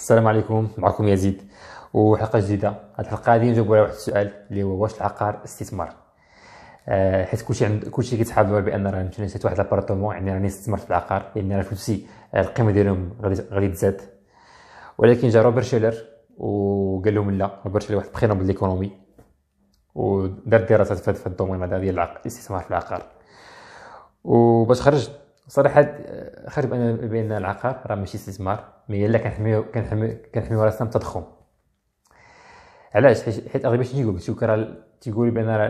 السلام عليكم معكم يزيد وحلقه جديده هاد الحلقه غادي نجاوبو على واحد السؤال اللي هو واش العقار استثمار أه حيت كلشي عند كلشي كيتحابب بان راه مشينا شريت واحد لابارتومون يعني راني استثمرت في العقار يعني راه فلوسي القيمه ديالهم غادي تزاد ولكن جا روبرت شيلر وقال لهم لا روبرت شيلر واحد بخير نوبل ليكونومي ودار دراسات في هذا الدومين هذا ديال الاستثمار في العقار وباش خرج صراحه آه، خرج بان بان العقار راه ماشي استثمار مي الا كنحميو كنحميو كنحميو راسنا من التضخم علاش حيت اغلب شنو تيقول تيقول راه تيقول بان راه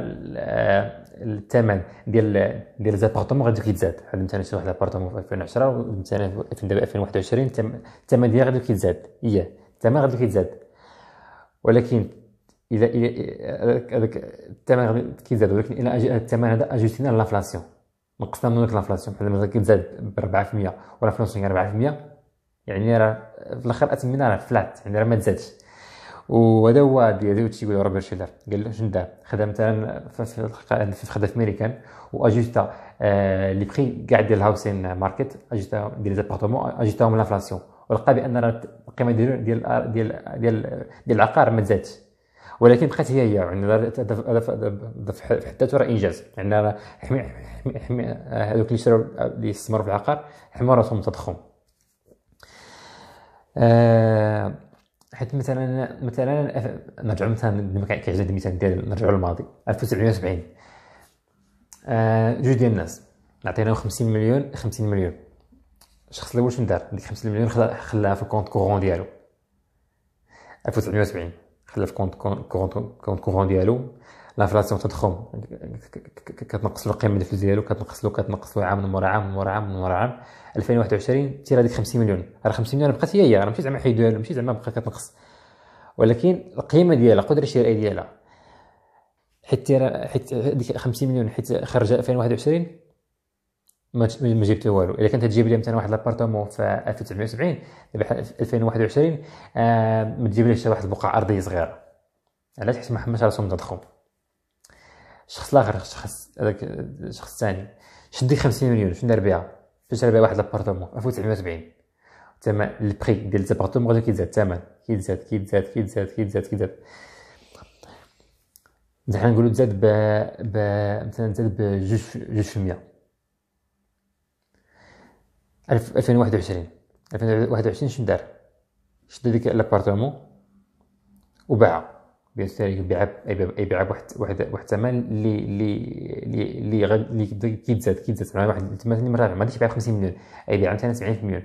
الثمن ديال ديال زابارتومون غادي كيتزاد هذا مثلا شي واحد الابارتمون في 2010 ومثلا في 2021 الثمن ديالها غادي كيتزاد هي الثمن غادي كيتزاد ولكن الا هذاك الثمن غادي كيتزاد ولكن الا الثمن هذا اجوستينا لانفلاسيون نقصنا منك لافلاسيون بحال مثلا كيتزاد ب 4% والانفلاسيون 4% يعني راه في الاخر اثمنه راه فلات يعني راه ما تزادش وهذا هو هذا هادشي يقول روبرت شيلر قال له شنو دار خدا مثلا في خدا في امريكان واجوستا آه، لي بخي كاع ديال الهاوسين ماركت اجوستا ديال ليزابارتمون اجوستاهم لافلاسيون ولقى بان راه القيمه ديال آه، ديال آه، ديال ديال العقار ما تزادش ولكن بقات هي هي يعني في حد راه انجاز يعني هذوك اللي شراو اللي استثمروا في العقار حموا راسهم من التضخم آه، حيت مثلا مثلا نرجع مثلا كيعجبني المثال ديال نرجعوا للماضي 1970 آه، جوج ديال الناس عطيناهم 50 مليون 50 مليون الشخص الاول شنو دار ديك 50 مليون خلاها في الكونت كورون ديالو 1970 خلى في كونت كونت كورون ديالو لافلاسيون تضخم كتنقص له القيمه الفلوس ديالو كتنقص له كتنقص له عام مورا عام مورا عام مورا عام 2021 تير هذيك 50 مليون راه 50 مليون بقات هي هي راه ماشي زعما حيدوها ماشي زعما بقى كتنقص ولكن القيمه ديالها القدره الشرائيه ديالها حيت حيت 50 مليون حيت خرج 2021 ما جبت والو الا كنت تجيب لي مثلا واحد لابارتمون في 1970 دابا 2021 آه، ما تجيب ليش واحد البقعه ارضيه صغيره علاش حيت ما حماش راسهم تضخم شخص الاخر شخص هذاك الشخص الثاني شدي 50 مليون شنو دار بها فاش دار بها واحد لابارتمون 1970 تما البري ديال الابارتمون غادي كيتزاد الثمن كيتزاد كيتزاد كيتزاد كيتزاد كيتزاد حنا نقولوا تزاد ب ب مثلا تزاد ب في 2% 2021 2021 شنو دار شد ديك لابارتمون وباعها بيان سير يبيع يبيعها بواحد واحد واحد الثمن اللي اللي اللي اللي كيتزاد كيتزاد مع واحد الثمن اللي مرات ما غاديش يبيع ب 50 مليون يبيعها مثلا 70 مليون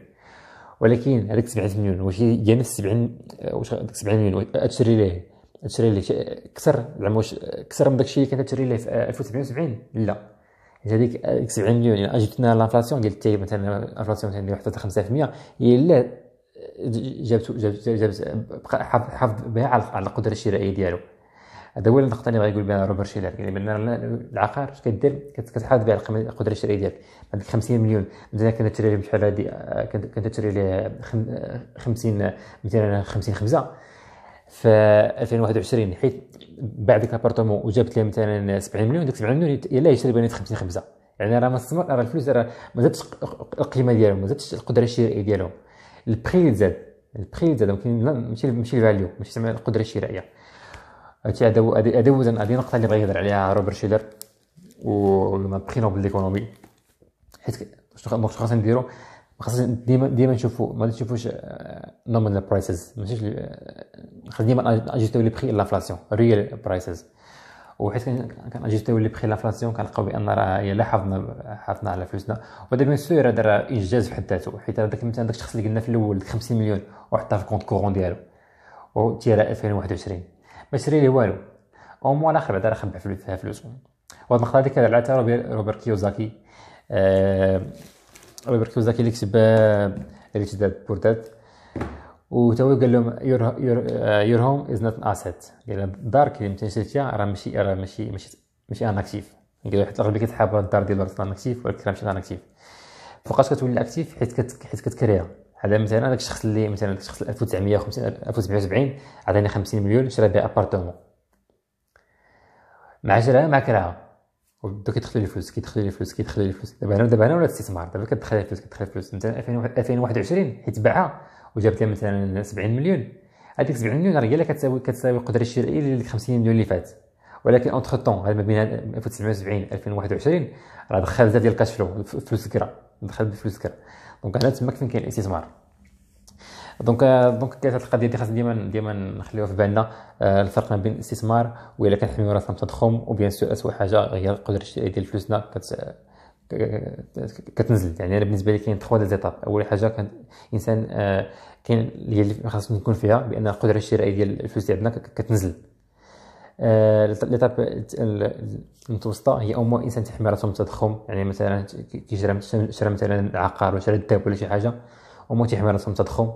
ولكن هذاك 70 مليون واش هي نفس 70 واش هذاك 70 مليون تشري ليه تشري ليه كثر زعما واش كثر من داك الشيء اللي كانت تشري ليه في 1970 لا هذيك 70 مليون يعني جبتنا لانفلاسيون قلت لي مثلا الانفلاسيون مثلا حتى 5% هي لا جابت جابت جابت حافظ بها على القدره الشرائيه ديالو هذا هو النقطه اللي بغا يقول بها روبرت شيلر يعني بان العقار اش كدير كتحافظ بها على القدره الشرائيه ديالك عندك 50 مليون مثلا كنت تشري بشحال هذه آه، كنت تشري 50 مثلا 50 خمسه في 2021 حيت بعد لابارتومون وجابت ليه مثلا 70 مليون ديك 70 مليون يلا يشري بينات 50 خمسه يعني راه ما استثمر راه الفلوس راه ما زادتش القيمه ديالهم ما زادتش القدره الشرائيه ديالهم البخي زاد البخي زاد ماشي ماشي الفاليو ماشي زعما القدره الشرائيه هادشي هذا هذا هو هذه النقطه اللي بغا يهضر عليها روبرت شيلر و بخي نوبل ليكونومي حيت شنو خاصنا نديرو خاصة ديما ديما نشوفوا ما نشوفوش آه، نومينال برايسز ماشيش آه، خاص ديما اجيستيو لي بري لافلاسيون ريال برايسز وحيت كنجيستيو لي بري لافلاسيون كنلقاو بان راه هي لا حافظنا حافظنا على فلوسنا وهذا بيان سور هذا راه انجاز في حد ذاته حيت هذاك مثلا داك الشخص اللي قلنا في الاول 50 مليون وحطها في كونت كورون ديالو و 2021 ما شري ليه والو او مو على بعدا راه خبع فلوسهم وهاد النقطه هذيك على روبرت كيوزاكي أه فيك اللي كتب اللي كتب بوردات وتوا قال لهم يور يور هوم از نوت ان اسيت قال لهم دارك اللي متنشات فيها راه ماشي راه ماشي ماشي ان اكتيف قال لهم حتى الاغلبيه كتحاب الدار ديالو راه ان اكتيف ولكن راه ماشي ان اكتيف فوقاش كتولي اكتيف حيت حيت كتكريها هذا مثلا داك الشخص اللي مثلا داك الشخص 1950 1970 عطاني 50 مليون شرا بها ابارتومون مع شراها مع كراها وبدا كيدخل الفلوس كيدخل لي الفلوس كيدخل لي الفلوس دابا انا دابا انا ولا الاستثمار دابا كتدخل الفلوس كتدخل الفلوس مثلا 2021 حيت باعها وجابت لها مثلا 70 مليون هذيك 70 مليون راه هي اللي كتساوي كتساوي القدره الشرائيه ديال 50 مليون اللي فات ولكن اونتر طون ما بين 1970 2021 راه دخل بزاف ديال الكاش فلو فلوس كرا دخل بفلوس كرا دونك هنا تما فين كاين الاستثمار دونك دونك كانت هذه القضيه اللي خاص ديما ديما نخليوها في بالنا آه، الفرق ما بين الاستثمار والا كنحميو راسنا من التضخم وبيان سو اسوء حاجه هي القدره الشرائيه ديال فلوسنا كت كتنزل يعني انا بالنسبه لي كاين تخوا دي اول حاجه كان انسان آه، كاين اللي خاص نكون فيها بان القدره الشرائيه ديال الفلوس اللي عندنا كتنزل آه، ليتاب المتوسطه هي او انسان تحمي راسو من التضخم يعني مثلا كيشرى مثلا عقار ولا شرى الذهب ولا شي حاجه او تيحمي راسو من التضخم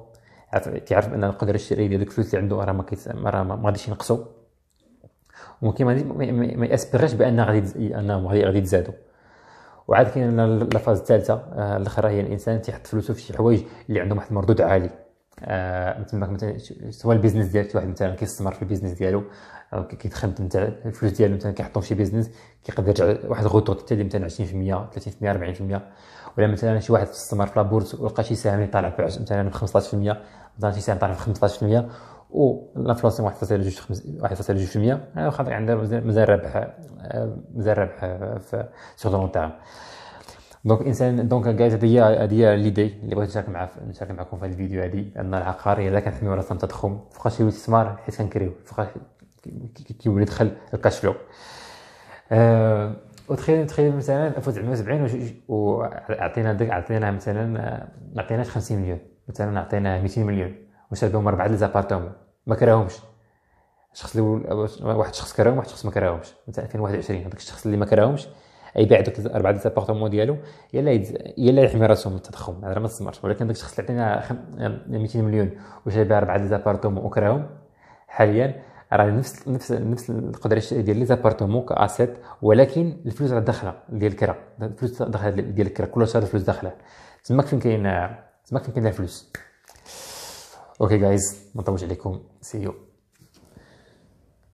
تعرف ان نقدر نشري هذوك الفلوس اللي عنده راه ما راه ما غاديش ينقصوا وممكن ما ياسبيغيش بان غادي انهم غادي تزادوا وعاد كاين الفاز الثالثه آه، الاخرى هي الانسان تيحط فلوسه في شي حوايج اللي عندهم واحد المردود عالي آه، مثل مثلا سواء البيزنس ديالك واحد مثلا كيستثمر في البيزنس ديالو كيدخل مثلا الفلوس ديالو مثلا كيحطهم في شي بيزنس كيقدر يرجع واحد الغوتو حتى مثلا 20% 30% 40% ولا مثلا شي واحد استثمر في لابورس ولقى شي سهم اللي طالع بعش مثلا ب 15% مثلا شي سهم طالع ب 15% والانفلاسيون 1.2% 1.2% خاطر عنده مازال ربح آه، مازال ربح آه، في سور لون تيرم دونك الانسان دونك جايز هذه هي هذه ليدي اللي بغيت نشارك مع نشارك معكم في هذا الفيديو هذه ان العقار اذا كان راسنا من التضخم فوقاش الاستثمار حيت كنكريو فوقاش كيولي دخل الكاش فلو أه وتخيل تخيل مثلا 1970 وعطينا عطينا مثلا ما عطيناش 50 مليون مثلا عطينا 200 مليون وشربهم اربعه ديال ليزابارتومون ما كرههمش الشخص الاول واحد الشخص كرههم واحد الشخص ما كرههمش مثلا 2021 هذاك الشخص اللي ما كرههمش اي باع دوك اربعه ديزابارتمون ديالو يلا يلا يحمي راسهم من التضخم هذا ما استمرش ولكن داك الشخص اللي عطينا خم... 200 مليون وشرب اربعه ديال ديزابارتمون وكرههم حاليا راه نفس نفس نفس القدره ديال لي زابارتمون كاسيت ولكن الفلوس راه داخله ديال الكرا الفلوس داخله ديال الكرا كل شهر الفلوس داخله تماك فين كاين تماك فين كاين الفلوس اوكي جايز ما نطولش عليكم سي يو